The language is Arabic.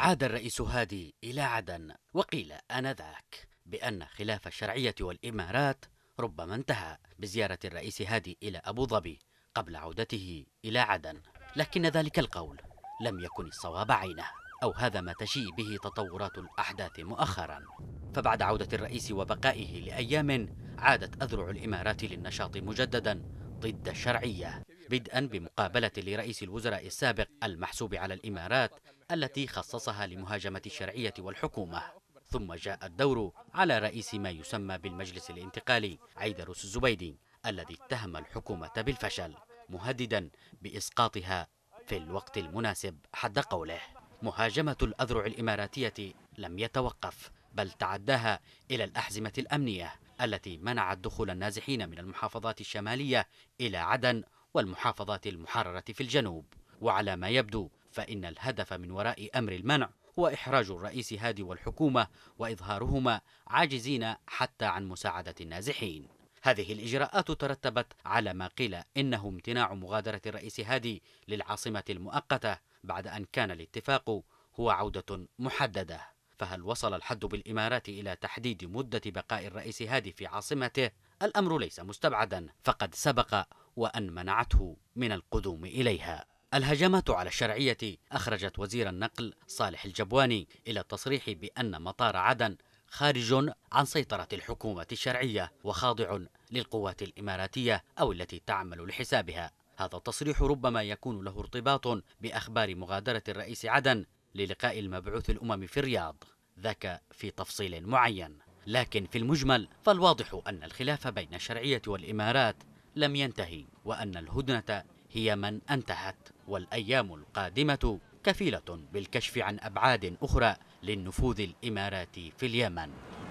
عاد الرئيس هادي إلى عدن وقيل آنذاك بأن خلاف الشرعية والإمارات ربما انتهى بزيارة الرئيس هادي إلى أبو ظبي قبل عودته إلى عدن لكن ذلك القول لم يكن الصواب عينه أو هذا ما تشيء به تطورات الأحداث مؤخرا فبعد عودة الرئيس وبقائه لأيام عادت أذرع الإمارات للنشاط مجددا ضد الشرعية بدءا بمقابلة لرئيس الوزراء السابق المحسوب على الإمارات التي خصصها لمهاجمة الشرعية والحكومة ثم جاء الدور على رئيس ما يسمى بالمجلس الانتقالي عيدروس الزبيدي الذي اتهم الحكومة بالفشل مهددا بإسقاطها في الوقت المناسب حد قوله مهاجمة الأذرع الإماراتية لم يتوقف بل تعداها إلى الأحزمة الأمنية التي منعت دخول النازحين من المحافظات الشمالية إلى عدن والمحافظات المحررة في الجنوب وعلى ما يبدو فإن الهدف من وراء أمر المنع هو إحراج الرئيس هادي والحكومة وإظهارهما عاجزين حتى عن مساعدة النازحين هذه الإجراءات ترتبت على ما قيل إنه امتناع مغادرة الرئيس هادي للعاصمة المؤقتة بعد أن كان الاتفاق هو عودة محددة فهل وصل الحد بالإمارات إلى تحديد مدة بقاء الرئيس هادي في عاصمته؟ الأمر ليس مستبعدا فقد سبق وأن منعته من القدوم إليها الهجمات على الشرعية أخرجت وزير النقل صالح الجبواني إلى التصريح بأن مطار عدن خارج عن سيطرة الحكومة الشرعية وخاضع للقوات الإماراتية أو التي تعمل لحسابها هذا التصريح ربما يكون له ارتباط بأخبار مغادرة الرئيس عدن للقاء المبعوث الأممي في الرياض ذاك في تفصيل معين لكن في المجمل فالواضح أن الخلاف بين الشرعية والإمارات لم ينتهي وأن الهدنة هي من أنتهت والأيام القادمة كفيلة بالكشف عن أبعاد أخرى للنفوذ الإماراتي في اليمن